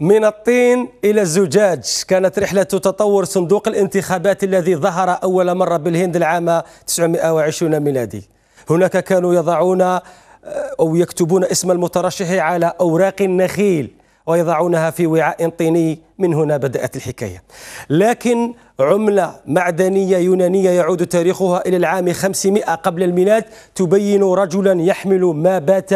من الطين إلى الزجاج كانت رحلة تطور صندوق الانتخابات الذي ظهر أول مرة بالهند العام 920 ميلادي هناك كانوا يضعون آه، أو يكتبون اسم المترشح على أوراق النخيل ويضعونها في وعاء طيني من هنا بدأت الحكاية لكن عملة معدنية يونانية يعود تاريخها إلى العام 500 قبل الميلاد تبين رجلا يحمل ما بات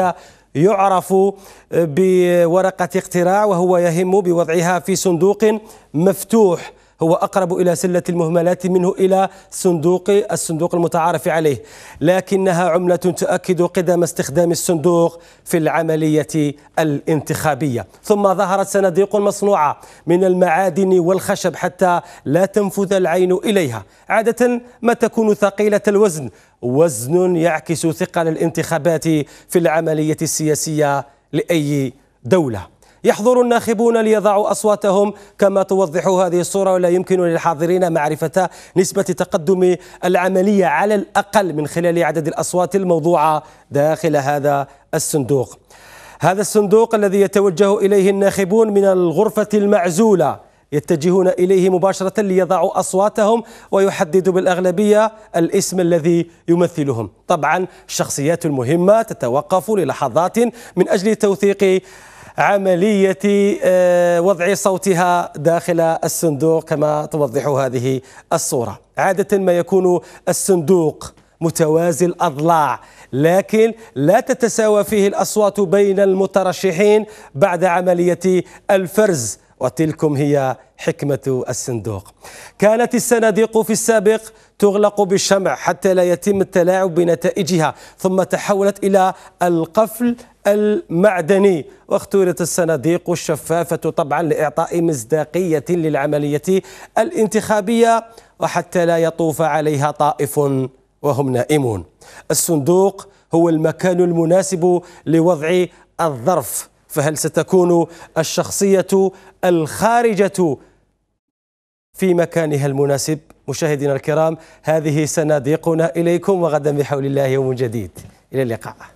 يعرف آه، بورقة اقتراع وهو يهم بوضعها في صندوق مفتوح هو أقرب إلى سلة المهملات منه إلى صندوق الصندوق المتعارف عليه لكنها عملة تؤكد قدم استخدام الصندوق في العملية الانتخابية ثم ظهرت صناديق مصنوعة من المعادن والخشب حتى لا تنفذ العين إليها عادة ما تكون ثقيلة الوزن وزن يعكس ثقل الانتخابات في العملية السياسية لأي دولة يحضر الناخبون ليضعوا أصواتهم كما توضح هذه الصورة ولا يمكن للحاضرين معرفة نسبة تقدم العملية على الأقل من خلال عدد الأصوات الموضوعة داخل هذا الصندوق هذا الصندوق الذي يتوجه إليه الناخبون من الغرفة المعزولة يتجهون إليه مباشرة ليضعوا أصواتهم ويحددوا بالأغلبية الاسم الذي يمثلهم طبعا الشخصيات المهمة تتوقف للحظات من أجل توثيق عملية آه، وضع صوتها داخل الصندوق كما توضح هذه الصورة عادة ما يكون الصندوق متوازي الأضلاع لكن لا تتساوى فيه الأصوات بين المترشحين بعد عملية الفرز وتلكم هي حكمة الصندوق كانت الصناديق في السابق تغلق بالشمع حتى لا يتم التلاعب بنتائجها ثم تحولت إلى القفل المعدني واختيرت الصناديق الشفافة طبعا لإعطاء مصداقية للعملية الانتخابية وحتى لا يطوف عليها طائف وهم نائمون الصندوق هو المكان المناسب لوضع الظرف فهل ستكون الشخصية الخارجة في مكانها المناسب مشاهدينا الكرام هذه صناديقنا إليكم وغدا بحول الله يوم جديد إلى اللقاء